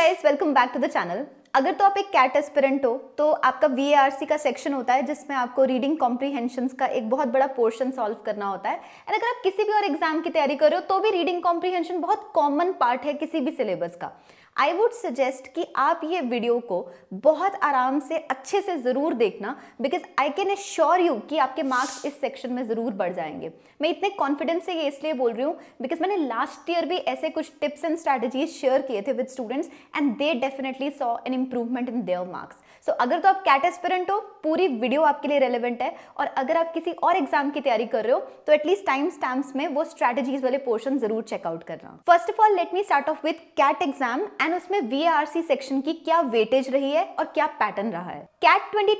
Guys welcome back to the channel अगर तो आप एक कैट एस्पिरेंट हो तो आपका वी का सेक्शन होता है जिसमें आपको रीडिंग कॉम्प्रीहेंशन का एक बहुत बड़ा पोर्शन सॉल्व करना होता है एंड अगर आप किसी भी और एग्जाम की तैयारी कर रहे हो तो भी रीडिंग कॉम्प्रीहेंशन बहुत कॉमन पार्ट है किसी भी सिलेबस का आई वुड सजेस्ट कि आप ये वीडियो को बहुत आराम से अच्छे से ज़रूर देखना because I can assure you कि आपके मार्क्स इस सेक्शन में ज़रूर बढ़ जाएंगे मैं इतने कॉन्फिडेंस से ये इसलिए बोल रही हूँ बिकॉज मैंने लास्ट ईयर भी ऐसे कुछ टिप्स एंड स्ट्रैटेजीज शेयर किए थे with students and they definitely saw an improvement in their marks so so, अगर तो आप कैट एस्पिरेंट हो पूरी वीडियो आपके लिए रेलिवेंट है और अगर आप किसी और एग्जाम की तैयारी कर रहे हो तो एटलीस्ट टाइम स्टैम्प्स में वो स्ट्रैटेजीज वाले पोर्शन जरूर चेकआउट करना first of all let me start off with CAT exam and उसमें वीआरसी सेक्शन की क्या वेटेज रही है और क्या पैटर्न रहा है कैट ट्वेंटी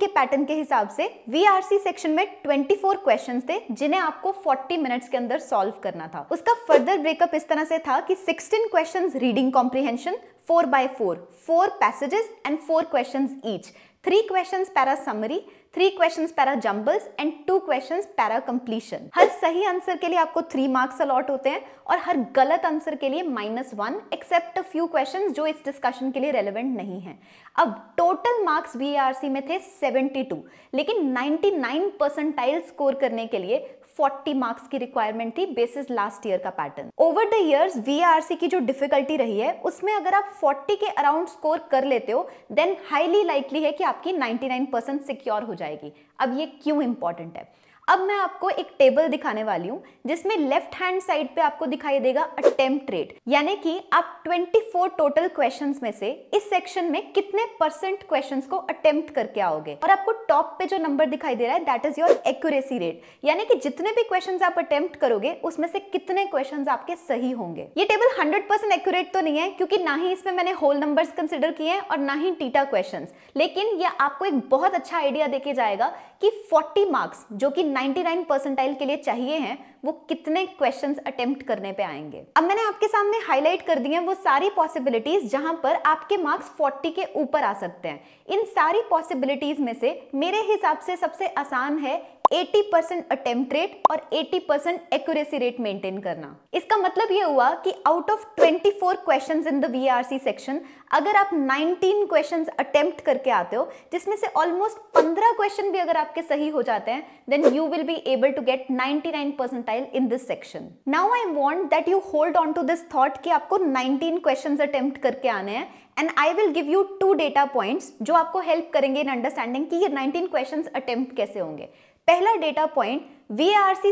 के पैटर्न के हिसाब से वीआरसी सेक्शन में ट्वेंटी फोर क्वेश्चन थे जिन्हें आपको फोर्टी मिनट्स के अंदर सॉल्व करना था उसका फर्दर ब्रेकअप इस तरह से था कि sixteen question reading comprehension 4 by 4, 4 passages and 4 questions each. 3 questions para summary, 3 questions para jumbles and 2 questions para completion. हर सही आंसर के लिए आपको 3 मार्क्स अलॉट होते हैं और हर गलत आंसर के लिए minus one except few question जो इस डिस्कशन के लिए रेलिवेंट नहीं है अब टोटल मार्क्स वी में थे 72 लेकिन 99 परसेंटाइल स्कोर करने के लिए 40 मार्क्स की रिक्वायरमेंट थी बेसिस लास्ट ईयर का pattern over the R VRC की जो डिफिकल्टी रही है उसमें अगर आप 40 के अराउंड स्कोर कर लेते हो देन हाईली लाइकली है कि आपकी 99% सिक्योर हो जाएगी अब ये क्यों इंपॉर्टेंट है अब मैं आपको एक टेबल दिखाने वाली हूँ जिसमें लेफ्ट हैंड साइड पे आपको दिखाई देगा अटेम्प्ट रेट यानी कि आप 24 टोटल क्वेश्चंस में से इस सेक्शन में कितने परसेंट क्वेश्चंस को अटेम्प्ट करके आओगे और आपको टॉप पे जो नंबर दिखाई दे रहा है that is your accuracy rate यानी कि जितने भी क्वेश्चन आप अटेम्प्ट करोगे उसमें से कितने क्वेश्चन आपके सही होंगे ये टेबल हंड्रेड परसेंट एक्यूरेट तो नहीं है क्योंकि ना ही इसमें मैंने होल नंबर कंसिडर किए हैं और ना ही टीटा क्वेश्चन लेकिन ये आपको एक बहुत अच्छा आइडिया देके जाएगा कि फोर्टी मार्क्स जो कि 99 परसेंटाइल के लिए चाहिए हैं वो कितने क्वेश्चन अटेम्प्ट करने पे आएंगे अब मैंने आपके सामने हाईलाइट कर दी है वो सारी पॉसिबिलिटीज जहां पर आपके मार्क्स 40 के ऊपर आ सकते हैं इन सारी पॉसिबिलिटीज में से मेरे हिसाब से सबसे आसान है 80 परसेंट अटेम्प्ट रेट और 80 परसेंट एक्यूरेसी रेट मेंटेन करना इसका मतलब ये हुआ कि out of 24 four question in the VRC section अगर आप 19 क्वेश्चन अटेम्प्ट करके आते हो जिसमें से ऑलमोस्ट 15 क्वेश्चन भी अगर आपके सही हो जाते हैं then you will be able to get 99 percentile in this section now I want that you hold on to this thought कि आपको 19 क्वेश्चन अटेम्प्ट करके आने हैं and I will give you two data points जो आपको help करेंगे in understanding कि ये 19 क्वेश्चन अटेम्प्ट कैसे होंगे पहला डेटा पॉइंट वी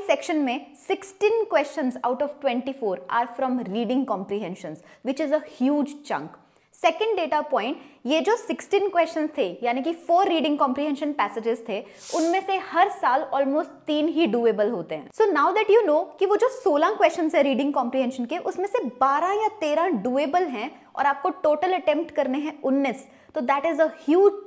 सेक्शन में 16 questions out of 24 are from reading comprehension which is a huge chunk second data point ये जो 16 क्वेश्चंस थे यानी कि फोर रीडिंग कॉम्प्रीहेंशन पैसेजेस थे उनमें से हर साल ऑलमोस्ट तीन ही डूएबल होते हैं so now that you know कि वो जो 16 क्वेश्चंस है रीडिंग कॉम्प्रीहेंशन के उसमें से 12 या 13 डूएबल हैं और आपको टोटल अटेम्प्ट करने हैं 19 तो that is a huge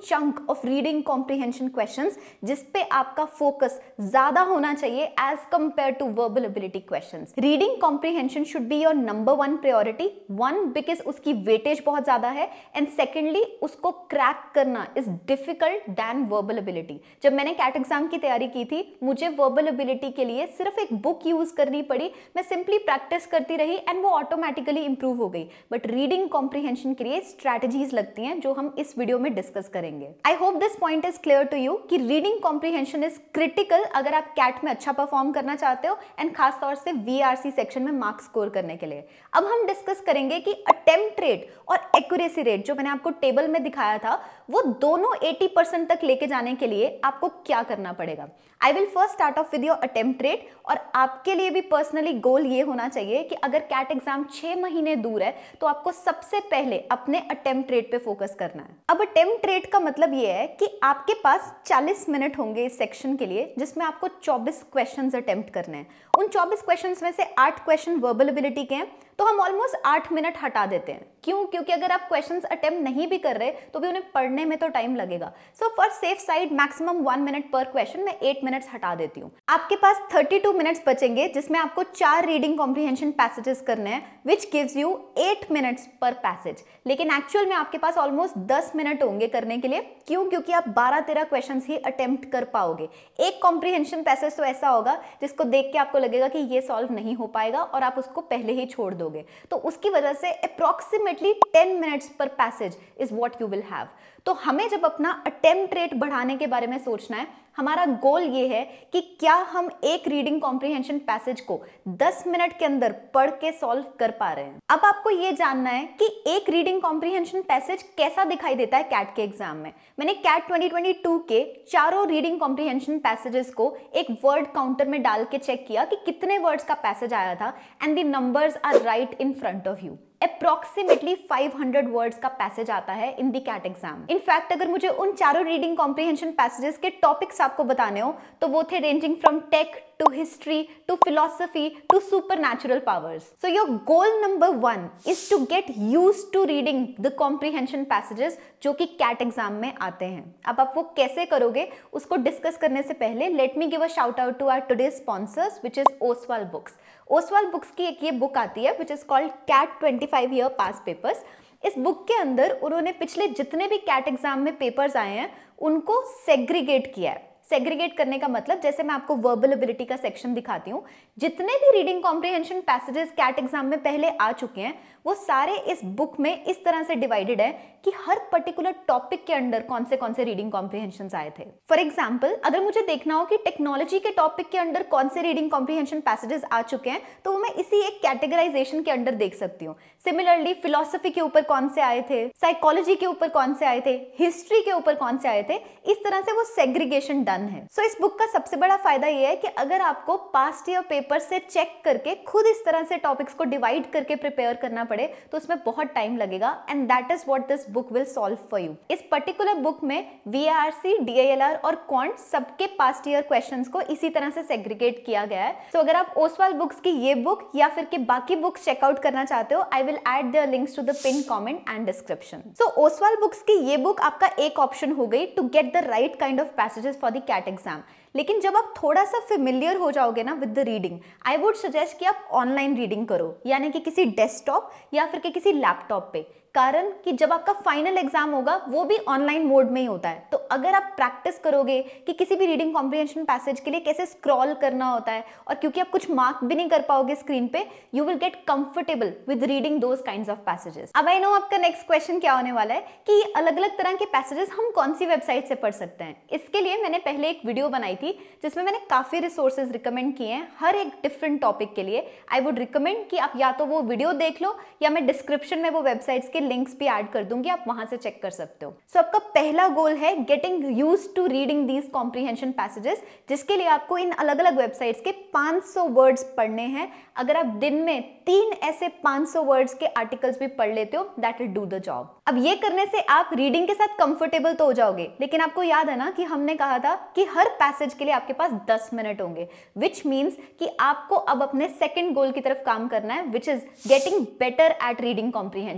chunk of reading comprehension question जिसपे आपका फोकस ज्यादा होना चाहिए as compare to verbal ability question reading comprehension should be your number one priority one because उसकी वेटेज बहुत ज्यादा है एंड सेकेंडली उसको क्रैक करना is difficult than verbal ability जब मैंने कैट एग्जाम की तैयारी की थी मुझे वर्बल एबिलिटी के लिए सिर्फ एक बुक यूज करनी पड़ी मैं सिंपली प्रैक्टिस करती रही एंड वो ऑटोमेटिकली इंप्रूव हो गई बट रीडिंग कॉम्प्रीहेंशन के लिए स्ट्रैटेजीज लगती हैं जो हम इस वीडियो में डिस्कस करेंगे I hope this point is clear to you कि रीडिंग कॉम्प्रीहेंशन इज क्रिटिकल अगर आप कैट में अच्छा परफॉर्म करना चाहते हो एंड खासतौर से वीआरसी सेक्शन में मार्क्स स्कोर करने के लिए अब हम डिस्कस करेंगे कि अटेम्प्ट रेट और एक्यूरेसी रेट जो मैंने आपको टेबल में दिखाया था वो दोनों 80 परसेंट तक लेके जाने के लिए आपको क्या करना पड़ेगा I will first start off with your attempt rate और आपके लिए भी पर्सनली गोल ये होना चाहिए कि अगर कैट एग्जाम छः महीने दूर है तो आपको सबसे पहले अपने अटेम्प्ट रेट पे फोकस करना है अब अटेम्प्ट रेट का मतलब ये है कि आपके पास 40 मिनट होंगे इस सेक्शन के लिए जिसमें आपको 24 क्वेश्चंस अटेम्प्ट करने हैं उन 24 क्वेश्चंस में से आठ क्वेश्चन वर्बल एबिलिटी के हैं तो हम ऑलमोस्ट आठ मिनट हटा देते हैं क्यों क्योंकि अगर आप क्वेश्चंस अटेम्प्ट नहीं भी कर रहे तो भी उन्हें पढ़ने में तो टाइम लगेगा so for safe side maximum one minute per question मैं एट मिनट्स हटा देती हूँ आपके पास थर्टी टू मिनट्स बचेंगे जिसमें आपको चार रीडिंग कॉम्प्रीहेंशन पैसेजेस करने हैं which gives you eight minutes per passage लेकिन एक्चुअल में आपके पास ऑलमोस्ट दस मिनट होंगे करने के लिए क्यों क्योंकि आप बारह तेरह क्वेश्चन ही अटेम्प्ट कर पाओगे एक कॉम्प्रीहेंशन पैसेज तो ऐसा होगा जिसको देख के आपको लगेगा कि ये सॉल्व नहीं हो पाएगा और आप उसको पहले ही छोड़ दो करोगे तो उसकी वजह से approximately ten minutes per passage is what you will have तो हमें जब अपना अटेम्प्ट रेट बढ़ाने के बारे में सोचना है हमारा गोल ये है कि क्या हम एक रीडिंग कॉम्प्रिहेंशन पैसेज को 10 मिनट के अंदर पढ़ के सॉल्व कर पा रहे हैं अब आपको ये जानना है कि एक रीडिंग कॉम्प्रिहेंशन पैसेज कैसा दिखाई देता है कैट के एग्जाम में मैंने कैट 2022 के चारों रीडिंग कॉम्प्रिहेंशन पैसेजेस को एक वर्ड काउंटर में डाल के चेक किया कि कितने वर्ड्स का पैसेज आया था and the numbers are right in front of you approximately 500 words का पैसेज आता है in the CAT exam in fact अगर मुझे उन चारों रीडिंग कॉम्प्रीहेंशन पैसेजेस के टॉपिक्स आपको बताने हो तो वो थे ranging from tech to history to philosophy to supernatural powers so your goal number 1 is to get used to reading the comprehension passages जो कि कैट एग्जाम में आते हैं अब आप वो कैसे करोगे उसको डिस्कस करने से पहले let me give a shout out to our today sponsors which is Oswal books Oswal books की एक ये बुक आती है which is called CAT twenty five year past papers इस बुक के अंदर उन्होंने पिछले जितने भी कैट एग्जाम में पेपर्स आए हैं उनको सेग्रीगेट किया है सेग्रीगेट करने का मतलब जैसे मैं आपको वर्बल एबिलिटी का सेक्शन दिखाती हूँ जितने भी reading comprehension passages CAT exam में पहले आ चुके हैं वो सारे इस बुक में इस तरह से डिवाइडेड है कि हर पर्टिकुलर टॉपिक के अंडर कौन से कौन से रीडिंग कॉम्प्रीहेंशन आए थे फॉर एग्जाम्पल अगर मुझे देखना हो कि टेक्नोलॉजी के टॉपिक के अंडर कौन से रीडिंग कॉम्प्रीहेंशन पैसेजेस आ चुके हैं तो वो मैं इसी एक कैटेगराइजेशन के अंडर देख सकती हूँ सिमिलरली फिलोसफी के ऊपर कौन से आए थे साइकोलॉजी के ऊपर कौन से आए थे हिस्ट्री के ऊपर कौन से आए थे इस तरह से वो सेग्रीगेशन डन है सो so, इस बुक का सबसे बड़ा फायदा ये है कि अगर आपको पास्ट ईयर पेपर से चेक करके खुद इस तरह से टॉपिक्स को डिवाइड करके प्रिपेयर करना पड़े तो उसमें बहुत टाइम लगेगा and that is what this book will solve for you इस पर्टिकुलर बुक में V are C D I L R और कॉन्ट सबके पास्ट ईयर क्वेश्चन को इसी तरह से सेग्रीगेट किया गया है सो so, अगर आप ओसवाल बुक्स की ये बुक या फिर के बाकी बुक्स चेकआउट करना चाहते हो I will add the links to the pin comment and description so Oswal books की ये बुक आपका एक ऑप्शन हो गई to get the right kind of passages for the CAT exam लेकिन जब आप थोड़ा सा फेमिलियर हो जाओगे ना with the reading I would suggest कि आप ऑनलाइन रीडिंग करो यानी कि किसी डेस्कटॉप या फिर के किसी लैपटॉप पे कारण कि जब आपका फाइनल एग्जाम होगा वो भी ऑनलाइन मोड में ही होता है तो अगर आप प्रैक्टिस करोगे कि किसी भी रीडिंग कॉम्प्रिहेंशन पैसेज के लिए कैसे स्क्रॉल करना होता है और क्योंकि आप कुछ मार्क भी नहीं कर पाओगे स्क्रीन पे you will get comfortable with reading those kind of passages अब आई नो आपका नेक्स्ट क्वेश्चन क्या होने वाला है कि अलग अलग तरह के पैसेजेस हम कौन सी वेबसाइट से पढ़ सकते हैं इसके लिए मैंने पहले एक वीडियो बनाई थी जिसमें मैंने काफ़ी रिसोर्सेज रिकमेंड किए हैं हर एक डिफरेंट टॉपिक के लिए आई वुड रिकमेंड कि आप या तो वो वीडियो देख लो या मैं डिस्क्रिप्शन में वो वेबसाइट्स के लिंक्स भी ऐड कर दूंगी आप वहां से चेक कर सकते हो सो so, आपका पहला गोल है getting use to reading these comprehension passages जिसके लिए आपको इन अलग अलग वेबसाइट्स के 500 वर्ड्स पढ़ने हैं अगर आप दिन में तीन ऐसे 500 वर्ड्स के आर्टिकल्स भी पढ़ लेते हो that will do the job अब ये करने से आप रीडिंग के साथ कंफर्टेबल तो हो जाओगे लेकिन आपको याद है ना कि हमने कहा था कि हर पैसेज के लिए आपके पास 10 मिनट होंगे विच मीन्स कि आपको अब अपने सेकेंड गोल की तरफ काम करना है which is getting better at reading comprehension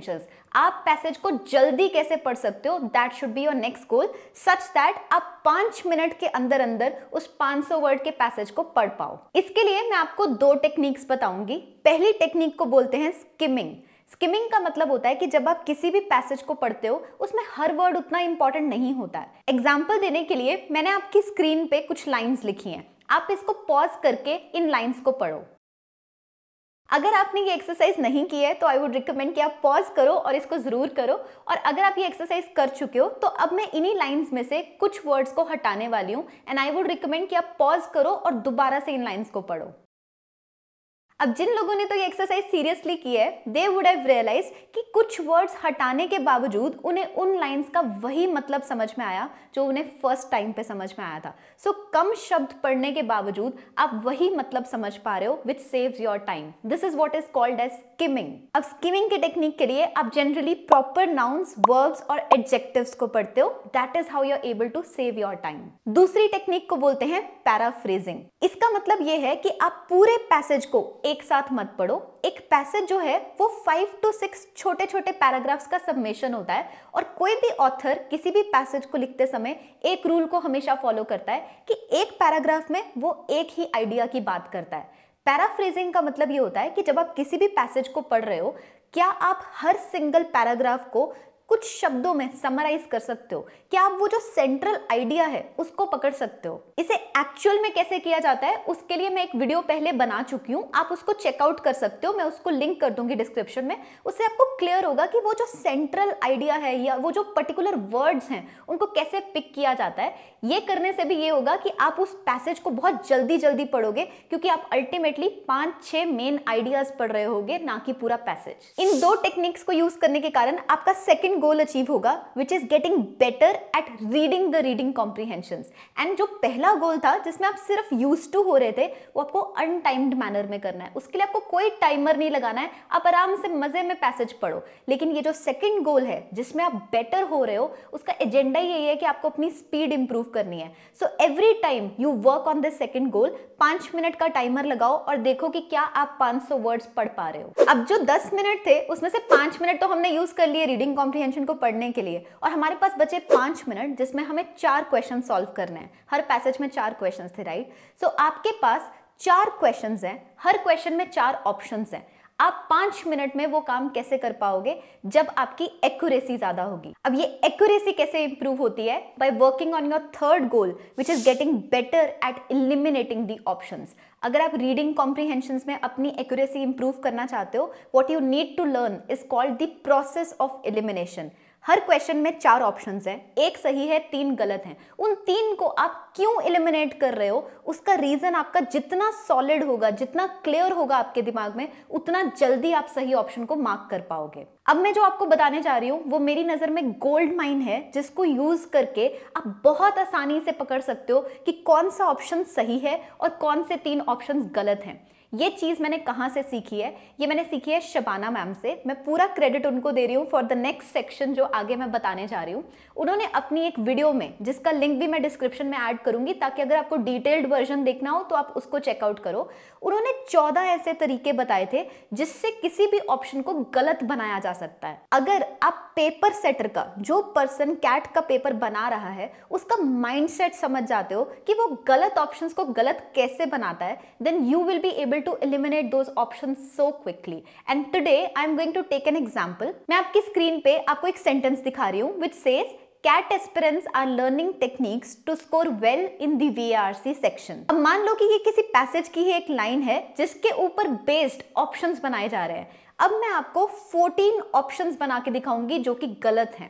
आप पैसेज को जल्दी कैसे पढ़ सकते हो that should be your next goal such that आप पांच मिनट के अंदर अंदर उस 500 वर्ड के पैसेज को पढ़ पाओ इसके लिए मैं आपको दो टेक्निक्स बताऊंगी पहली टेक्निक को बोलते हैं स्किमिंग स्किमिंग का मतलब होता है कि जब आप किसी भी पैसेज को पढ़ते हो उसमें हर वर्ड उतना इंपॉर्टेंट नहीं होता है एग्जाम्पल देने के लिए मैंने आपकी स्क्रीन पे कुछ लाइन्स लिखी हैं आप इसको पॉज करके इन लाइन्स को पढ़ो अगर आपने ये एक्सरसाइज नहीं की है तो आई वुड रिकमेंड कि आप पॉज करो और इसको ज़रूर करो और अगर आप ये एक्सरसाइज कर चुके हो तो अब मैं इन्हीं लाइंस में से कुछ वर्ड्स को हटाने वाली हूँ एंड आई वुड रिकमेंड कि आप पॉज करो और दोबारा से इन लाइंस को पढ़ो अब जिन लोगों ने तो ये एक्सरसाइज सीरियसली की है दे वुड हैव रियलाइज कि कुछ वर्ड्स हटाने के बावजूद उन्हें उन लाइंस का वही मतलब समझ में आया जो उन्हें फर्स्ट टाइम पे समझ में आया था सो so, कम शब्द पढ़ने के बावजूद आप वही मतलब समझ पा रहे हो which saves your time this is what is called as skimming अब स्किमिंग की टेक्निक के लिए आप जनरली प्रॉपर नाउन्स वर्ब्स और एडजेक्टिव्स को पढ़ते हो that is how you are able to save your time दूसरी टेक्निक को बोलते हैं पैराफ्रेजिंग इसका मतलब यह है कि आप पूरे पैसेज को एक साथ मत पढ़ो एक पैसेज जो है वो फाइव टू सिक्स छोटे छोटे पैराग्राफ्स का सबमिशन होता है और कोई भी ऑथर किसी भी पैसेज को लिखते समय एक रूल को हमेशा फॉलो करता है कि एक पैराग्राफ में वो एक ही आइडिया की बात करता है पैराफ्रेजिंग का मतलब ये होता है कि जब आप किसी भी पैसेज को पढ़ रहे हो क्या आप हर सिंगल पैराग्राफ को कुछ शब्दों में समराइज कर सकते हो क्या आप वो जो सेंट्रल आइडिया है उसको पकड़ सकते हो इसे एक्चुअल में कैसे किया जाता है उसके लिए मैं एक वीडियो पहले बना चुकी हूँ आप उसको चेकआउट कर सकते हो मैं उसको लिंक कर दूंगी डिस्क्रिप्शन में उससे आपको क्लियर होगा कि वो जो सेंट्रल आइडिया है या वो जो पर्टिकुलर वर्ड्स हैं उनको कैसे पिक किया जाता है ये करने से भी ये होगा कि आप उस पैसेज को बहुत जल्दी जल्दी पढ़ोगे क्योंकि आप अल्टीमेटली पांच छह मेन आइडियाज पढ़ रहे होगे ना कि पूरा पैसेज इन दो टेक्निक्स को यूज करने के कारण आपका सेकेंड गोल अचीव होगा which is getting better at reading the reading comprehension and जो पहला गोल था जिसमें आप सिर्फ यूज टू हो रहे थे वो आपको अनटाइम्ड मैनर में करना है उसके लिए आपको कोई टाइमर नहीं लगाना है आप आराम से मजे में पैसेज पढ़ो लेकिन ये जो सेकेंड गोल है जिसमें आप बेटर हो रहे हो उसका एजेंडा यही है कि आपको अपनी स्पीड इंप्रूव करनी है so every time you work on this second goal पांच मिनट का टाइमर लगाओ और देखो कि क्या आप 500 वर्ड्स पढ़ पा रहे हो अब जो 10 मिनट थे उसमें से पांच मिनट तो हमने यूज कर लिए रीडिंग कॉम्प्रीहेंशन एक्सटेंशन को पढ़ने के लिए और हमारे पास बचे पाँच मिनट जिसमें हमें चार क्वेश्चन सॉल्व करने हैं हर पैसेज में चार क्वेश्चन थे राइट सो so, आपके पास चार क्वेश्चन हैं हर क्वेश्चन में चार ऑप्शन हैं आप पांच मिनट में वो काम कैसे कर पाओगे जब आपकी एक्यूरेसी ज्यादा होगी अब ये एक्यूरेसी कैसे इंप्रूव होती है by working on your third goal which is getting better at eliminating the option अगर आप रीडिंग कॉम्प्रीहेंशन में अपनी एक्यूरेसी इंप्रूव करना चाहते हो what you need to learn is called the process of elimination हर क्वेश्चन में चार ऑप्शंस हैं एक सही है तीन गलत हैं उन तीन को आप क्यों इलिमिनेट कर रहे हो उसका रीज़न आपका जितना सॉलिड होगा जितना क्लियर होगा आपके दिमाग में उतना जल्दी आप सही ऑप्शन को मार्क कर पाओगे अब मैं जो आपको बताने जा रही हूँ वो मेरी नज़र में गोल्ड माइन है जिसको यूज़ करके आप बहुत आसानी से पकड़ सकते हो कि कौन सा ऑप्शन सही है और कौन से तीन ऑप्शन गलत हैं ये चीज़ मैंने कहाँ से सीखी है ये मैंने सीखी है शबाना मैम से मैं पूरा क्रेडिट उनको दे रही हूँ फॉर द नेक्स्ट सेक्शन जो आगे मैं बताने जा रही हूँ उन्होंने अपनी एक वीडियो में जिसका लिंक भी मैं डिस्क्रिप्शन में ऐड करूंगी ताकि अगर आपको डिटेल्ड वर्जन देखना हो तो आप उसको चेकआउट करो उन्होंने चौदह ऐसे तरीके बताए थे जिससे किसी भी ऑप्शन को गलत बनाया जा सकता है अगर आप पेपर सेटर का जो पर्सन कैट का पेपर बना रहा है उसका माइंड समझ जाते हो कि वो गलत ऑप्शन को गलत कैसे बनाता है then you will be able able to eliminate those options so quickly. And today I am going to take an example. मैं आपकी स्क्रीन पे आपको एक सेंटेंस दिखा रही हूँ which says Cat aspirants are learning techniques to score well in the VRC section. अब मान लो कि ये किसी पैसेज की ही एक लाइन है जिसके ऊपर बेस्ड ऑप्शंस बनाए जा रहे हैं अब मैं आपको 14 ऑप्शंस बना के दिखाऊंगी जो कि गलत हैं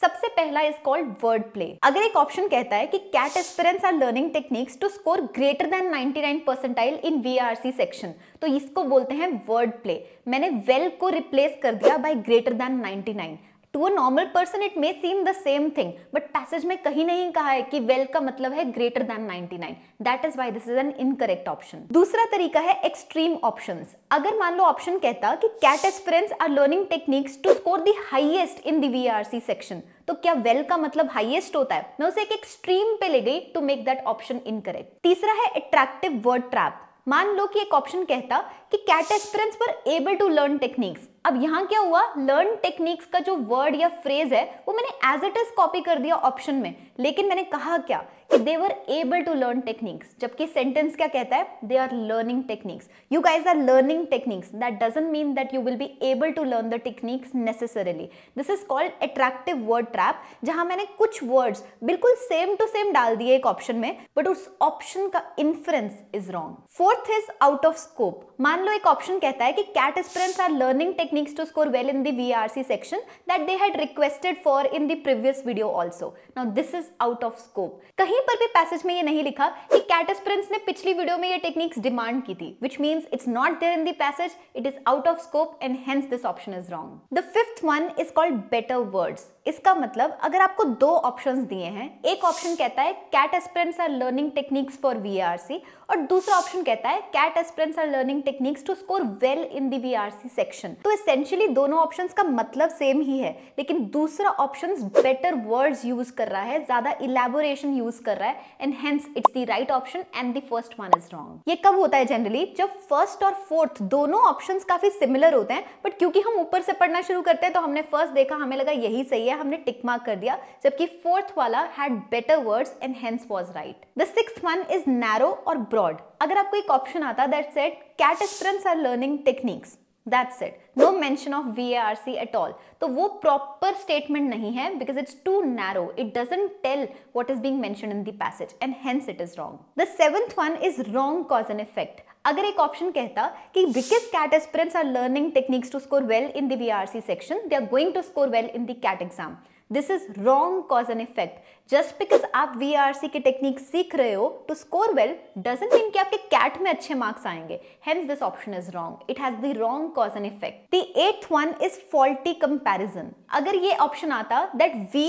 सबसे पहला इज कॉल्ड वर्ड प्ले अगर एक ऑप्शन कहता है कि CAT experience are learning techniques to score greater than 99 percentile in VRC section तो इसको बोलते हैं वर्ड प्ले मैंने वेल well को रिप्लेस कर दिया by greater than 99 to a normal person it may seem the same thing but passage में कहीं नहीं कहा है कि वेल का मतलब है greater than 99 that is why this is an incorrect option दूसरा तरीका है एक्सट्रीम ऑप्शंस अगर मान लो ऑप्शन कहता कि CAT aspirants are learning techniques to score the highest in the VRC section तो क्या वेल well का मतलब हाईएस्ट होता है मैं उसे एक एक्सट्रीम पे ले गई to make that option incorrect तीसरा है अट्रैक्टिव वर्ड ट्रैप मान लो कि एक ऑप्शन कहता कि CAT aspirants were able to learn techniques अब यहाँ क्या हुआ लर्न टेक्निक्स का जो वर्ड या फ्रेज है वो मैंने एज इट इज कॉपी कर दिया ऑप्शन में लेकिन मैंने कहा क्या कि they were able to learn techniques जबकि सेंटेंस क्या कहता है they are learning techniques you guys are learning techniques that doesn't mean that you will be able to learn the techniques necessarily this is called attractive word trap जहां मैंने कुछ words बिल्कुल same to same डाल दिए एक option में but उस option का inference is wrong fourth is out of scope मान लो एक ऑप्शन कहता है कि CAT aspirants are learning technique techniques to score well in the VRC section that they had requested for in the previous video also. Now this is out of scope. कहीं पर भी passage में ये नहीं लिखा कि Catus Prince ने पिछली video में ये techniques demand की थी which means it's not there in the passage, it is out of scope and hence this option is wrong. The fifth one is called better words. इसका मतलब अगर आपको दो options दिए हैं एक option कहता है CAT aspirants are learning techniques for VRC और दूसरा option कहता है CAT aspirants are learning techniques to score well in the VRC section. तो इस इसेंशियली दोनों ऑप्शन का मतलब सेम ही है लेकिन दूसरा ऑप्शन बेटर वर्ड्स यूज कर रहा है ज्यादा इलेबोरेशन यूज कर रहा है and hence it's the right option and the first one is wrong ये कब होता है जनरली जब फर्स्ट और फोर्थ दोनों ऑप्शन काफी सिमिलर होते हैं बट क्योंकि हम ऊपर से पढ़ना शुरू करते हैं तो हमने फर्स्ट देखा हमें लगा यही सही है हमने टिक मार्क कर दिया जबकि फोर्थ वाला had better words and hence was right the six one is narrow और ब्रॉड अगर आपको एक ऑप्शन आता that set cat students are learning techniques that's it no mention of we are see at all तो वो proper statement नहीं है because it's too narrow it doesn't tell what is being mention in the end hence it is wrong the seventh one is wrong cause and effect अगर एक option कहता कि because CAT aspirants are learning techniques to score well in the R C section they are going to score well in the CAT exam this is wrong cause and effect just because आप V की technique सीख रहे हो to score well doesn't mean कि आपके CAT में अच्छे marks आएंगे hence this option is wrong it has the wrong cause and effect the eighth one is faulty comparison अगर ये ऑप्शन आता that V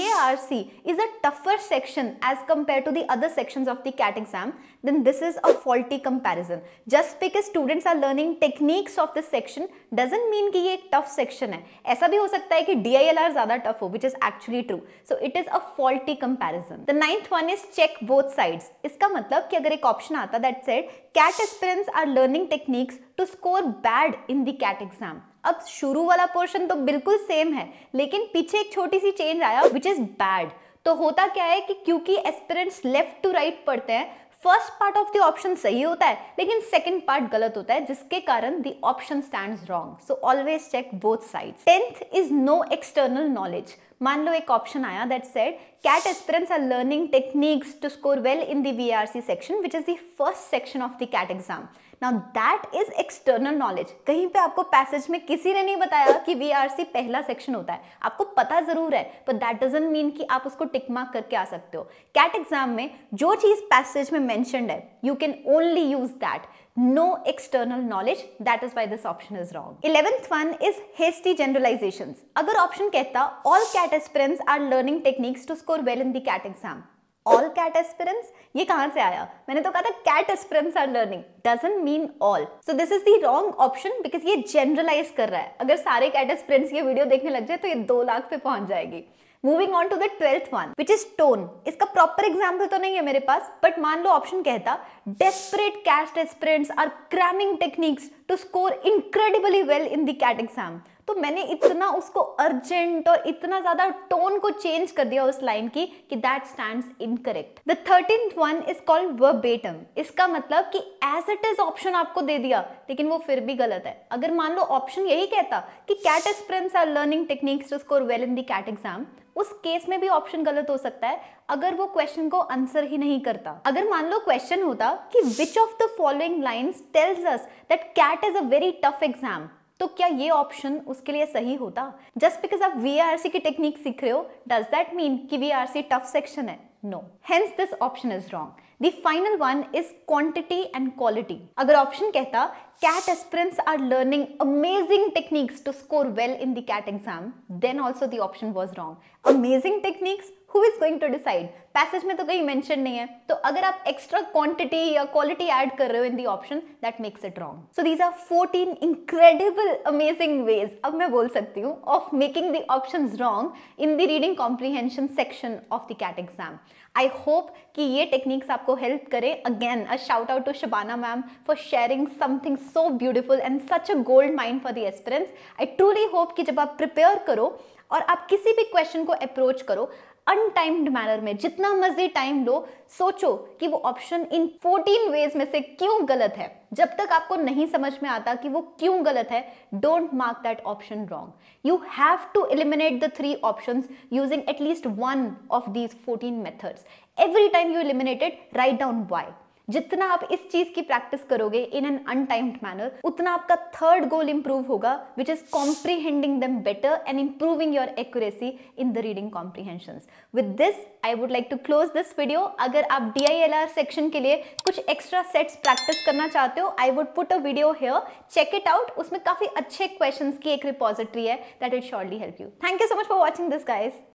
is a tougher section as compare to the other section of the CAT exam then this is a faulty comparison just because students are learning techniques of this section doesn't mean कि ये एक tough section है ऐसा भी हो सकता है कि डी ज्यादा टफ हो which is actually true so it is a faulty comparison comparison the ninth one is check both sides इसका मतलब कि अगर एक ऑप्शन आता that said CAT aspirants are learning techniques to score bad in the CAT exam अब शुरू वाला portion तो बिल्कुल सेम है लेकिन पीछे एक छोटी सी चेंज आया विच इज बैड तो होता क्या है कि क्योंकि एस्पिरेंट्स लेफ्ट टू राइट पढ़ते हैं first part of the option सही होता है लेकिन सेकंड पार्ट गलत होता है जिसके कारण the option stand wrong so always check both side tenth is no external knowledge मान लो एक ऑप्शन आया that said cat are learning techniques to score well in the R C section which is the first section of the CAT exam now that is external knowledge कहीं पे आपको passage में किसी ने नहीं बताया कि वी आर सी पहला सेक्शन होता है आपको पता जरूर है पर दैट डजेंट मीन कि आप उसको टिक मार्क करके आ सकते हो कैट एग्जाम में जो चीज पैसेज में मैंशनड है you can only use that no external knowledge that is why this option is wrong 11th one is hasty generalizations agar option kehta all cat aspirants are learning techniques to score well in the cat exam all CAT aspirants ये कहां से आया मैंने तो कहा था CAT aspirants are learning doesn't mean all so this is the wrong option because ये generalize कर रहा है अगर सारे कैट एस्पिरेंट्स ये वीडियो देखने लग जाए तो ये दो लाख पे पहुंच जाएगी moving on to the twelfth one which is tone इसका प्रॉपर एग्जाम्पल तो नहीं है मेरे पास बट मान लो ऑप्शन कहता डेस्परेट कैश aspirants are cramming techniques to score incredibly well in the CAT exam तो मैंने इतना उसको अर्जेंट और इतना ज्यादा टोन को चेंज कर दिया उस लाइन की कि that stand in correct the thirteen one is called बेटम इसका मतलब कि एज इट इज ऑप्शन आपको दे दिया लेकिन वो फिर भी गलत है अगर मान लो ऑप्शन यही कहता कि CAT aspirants are learning techniques to score well in the CAT exam उस केस में भी ऑप्शन गलत हो सकता है अगर वो क्वेश्चन को आंसर ही नहीं करता अगर मान लो क्वेश्चन होता कि which of the following lines tells us that CAT is a very tough exam तो क्या ये ऑप्शन उसके लिए सही होता जस्ट बिकॉज आप वी की टेक्निक सीख रहे हो डज दैट मीन कि वी टफ सेक्शन है no hence this option is wrong the final one is quantity and quality अगर ऑप्शन कहता cat aspirants are learning amazing techniques to score well in the cat exam then also the option was wrong amazing techniques who is going to decide passage में तो कहीं mention नहीं है तो अगर आप एक्स्ट्रा क्वांटिटी या क्वालिटी ऐड कर रहे हो in the option that makes it wrong so these are 14 incredible amazing ways अब मैं बोल सकती हूँ of making the option wrong in the reading comprehension section of the CAT exam I hope कि ये टेक्निक्स आपको हेल्प करें again a shout out to Shabana ma'am for sharing something so beautiful and such a gold mind for the experience I truly hope कि जब आप prepare करो और आप किसी भी क्वेश्चन को अप्रोच करो अनटाइम्ड मैनर में जितना मर्जी टाइम लो सोचो कि वो ऑप्शन इन 14 वेज में से क्यों गलत है जब तक आपको नहीं समझ में आता कि वो क्यों गलत है don't mark that option wrong you have to eliminate the three option using at least one of these fourteen methods every time you eliminate write down why जितना आप इस चीज की प्रैक्टिस करोगे इन एन अनटाइम्ड मैनर उतना आपका थर्ड गोल इंप्रूव होगा which is comprehending them better and improving your accuracy in the reading comprehension with this I would like to close this video अगर आप डी सेक्शन के लिए कुछ extra sets practice करना चाहते हो I would put a video here check it out उसमें काफी अच्छे क्वेश्चन की एक रिपोजिटरी है that is surely help you thank you so much for watching this guys